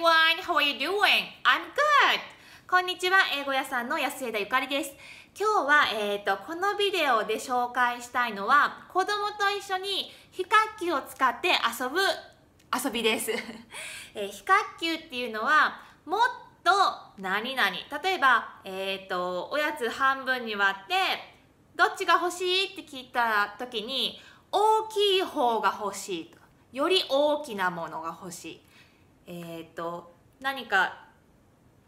everyone! How are you doing? I'm good! こんにちは、英語屋さんの安枝ゆかりです。今日は、えっ、ー、と、このビデオで紹介したいのは、子供と一緒に非活球を使って遊ぶ遊びです。えー、非活球っていうのは、もっと何々。例えば、えっ、ー、と、おやつ半分に割って、どっちが欲しいって聞いた時に、大きい方が欲しいとより大きなものが欲しい。えー、と何か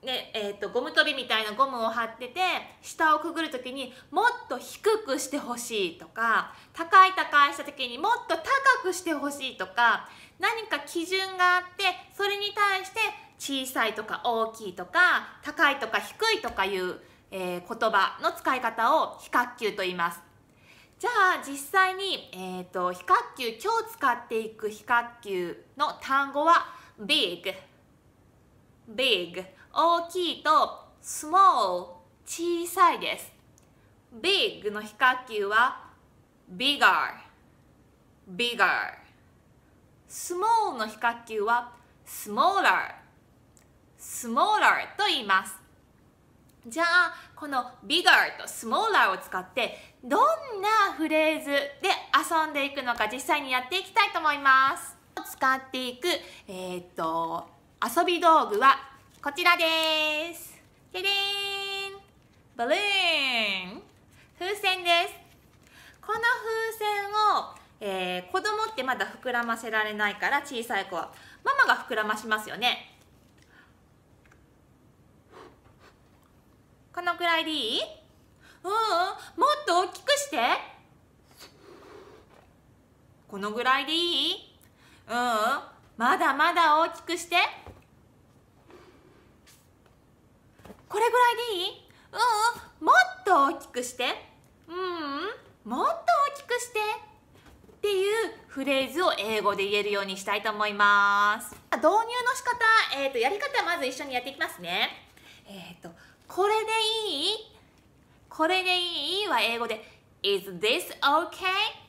ねえーと、ゴム跳びみたいなゴムを貼ってて下をくぐる時にもっと低くしてほしいとか高い高いした時にもっと高くしてほしいとか何か基準があってそれに対して小さいとか大きいとか高いとか低いとかいう、えー、言葉の使い方を比較級と言います。じゃあ実際に、えーと、と比較級今日使っていく比較級の単語は「big big 大きいと small 小さいです big の比較級は bigger bigger small の比較級は smaller smaller と言いますじゃあこの bigger と smaller を使ってどんなフレーズで遊んでいくのか実際にやっていきたいと思います使っていく、えー、っと、遊び道具はこちらです。てでーんブルーン風船です。この風船を、えー、子供ってまだ膨らませられないから小さい子はママが膨らましますよね。このくらいでいいうん、もっと大きくしてこのぐらいでいいうん、まだまだ大きくしてこれぐらいでいいうんもっと大きくしてうんもっと大きくしてっていうフレーズを英語で言えるようにしたいと思います導入の仕方、えーと、とやり方まず一緒にやっていきますねえっ、ー、とこれでいいこれでいいは英語で Is this okay?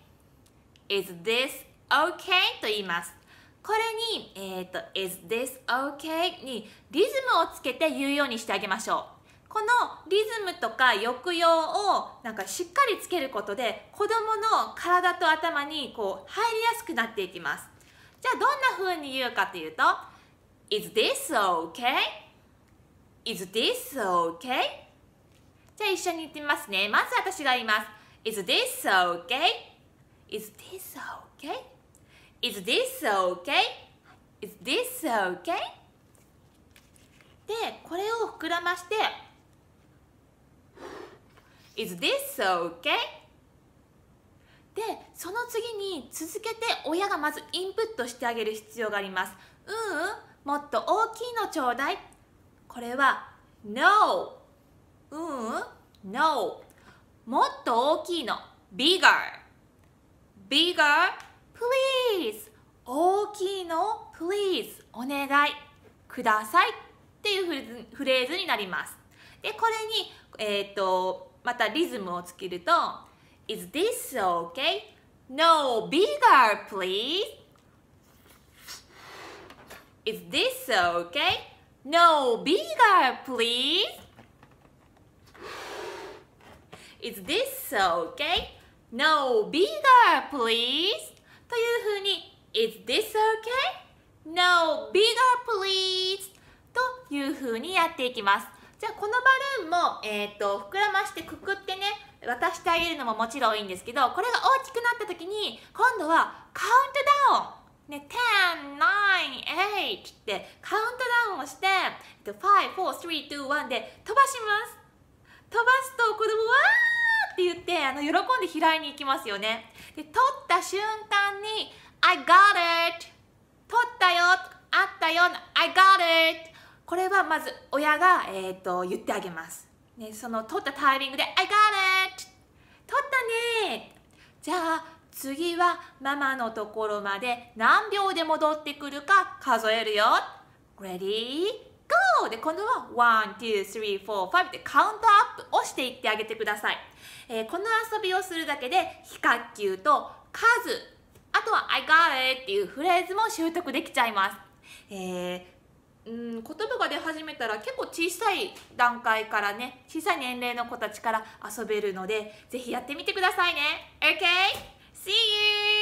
Is this OK と言います。これに、えっ、ー、と、is this okay? にリズムをつけて言うようにしてあげましょう。このリズムとか抑揚をなんかしっかりつけることで子供の体と頭にこう入りやすくなっていきます。じゃあどんな風に言うかというと Is this okay?Is this okay? じゃあ一緒に言ってみますね。まず私が言います。Is this okay?Is this okay? Is this okay?Is this okay? で、これを膨らまして Is this okay? で、その次に続けて親がまずインプットしてあげる必要があります。うん、ん、もっと大きいのちょうだい。これは No ううん、No もっと大きいの Bigger Bigger please 大きいの please お願いくださいっていうフレーズになりますでこれに、えーと、とまたリズムをつけると Is this okay? No bigger please Is this okay? No bigger please Is this okay? No bigger please というふうに Is this okay? No, bigger please というふうにやっていきますじゃあこのバルーンも、えーと、膨らましてくくってね渡してあげるのももちろんいいんですけどこれが大きくなった時に今度はカウントダウンね、10、9、8ってカウントダウンをして、5、4、3、2、1で飛ばします。飛ばすと子供は、わーって言ってあの喜んで開いに行きますよねで取った瞬間に「I got it」取ったよあったよ I got it これはまず親が、えーと、と言ってあげます、ね、その取ったタイミングで「I got it」取ったねじゃあ次はママのところまで何秒で戻ってくるか数えるよ Ready? g で、今度は1、2、3、4、5てカウントアップをしていってあげてください。えー、この遊びをするだけで、非較級と数、あとは I got it っていうフレーズも習得できちゃいます。えーうん、言葉が出始めたら結構小さい段階からね小さい年齢の子たちから遊べるのでぜひやってみてくださいね OK! See you!